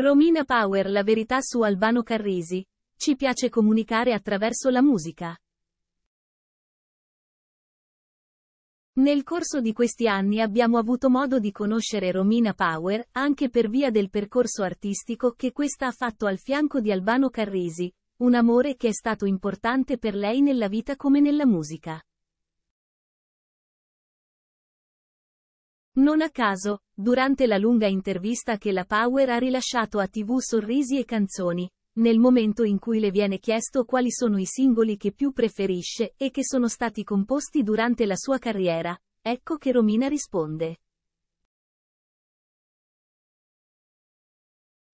Romina Power La verità su Albano Carrisi. Ci piace comunicare attraverso la musica. Nel corso di questi anni abbiamo avuto modo di conoscere Romina Power, anche per via del percorso artistico che questa ha fatto al fianco di Albano Carrisi, un amore che è stato importante per lei nella vita come nella musica. Non a caso, durante la lunga intervista che la Power ha rilasciato a TV Sorrisi e Canzoni, nel momento in cui le viene chiesto quali sono i singoli che più preferisce e che sono stati composti durante la sua carriera, ecco che Romina risponde.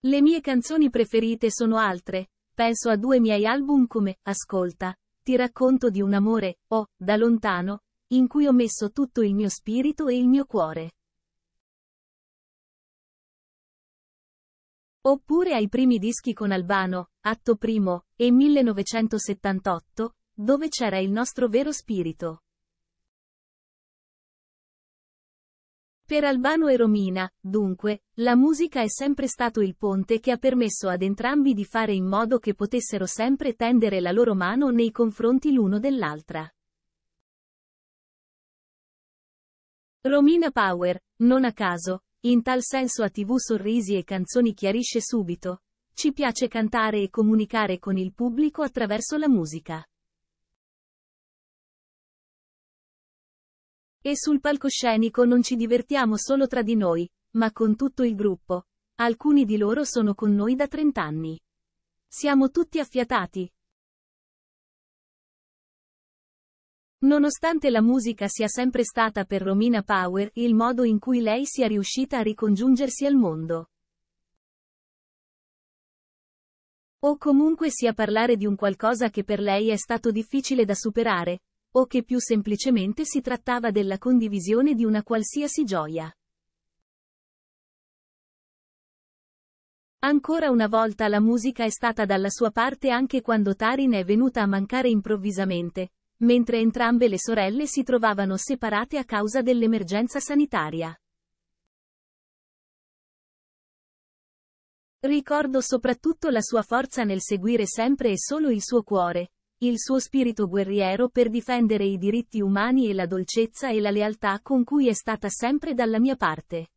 Le mie canzoni preferite sono altre, penso a due miei album come Ascolta, ti racconto di un amore, o, da lontano, in cui ho messo tutto il mio spirito e il mio cuore. Oppure ai primi dischi con Albano, Atto I, e 1978, dove c'era il nostro vero spirito. Per Albano e Romina, dunque, la musica è sempre stato il ponte che ha permesso ad entrambi di fare in modo che potessero sempre tendere la loro mano nei confronti l'uno dell'altra. Romina Power, non a caso, in tal senso a TV Sorrisi e Canzoni chiarisce subito. Ci piace cantare e comunicare con il pubblico attraverso la musica. E sul palcoscenico non ci divertiamo solo tra di noi, ma con tutto il gruppo. Alcuni di loro sono con noi da 30 anni. Siamo tutti affiatati, Nonostante la musica sia sempre stata per Romina Power il modo in cui lei sia riuscita a ricongiungersi al mondo. O comunque sia parlare di un qualcosa che per lei è stato difficile da superare, o che più semplicemente si trattava della condivisione di una qualsiasi gioia. Ancora una volta la musica è stata dalla sua parte anche quando Tarin è venuta a mancare improvvisamente, mentre entrambe le sorelle si trovavano separate a causa dell'emergenza sanitaria. Ricordo soprattutto la sua forza nel seguire sempre e solo il suo cuore, il suo spirito guerriero per difendere i diritti umani e la dolcezza e la lealtà con cui è stata sempre dalla mia parte.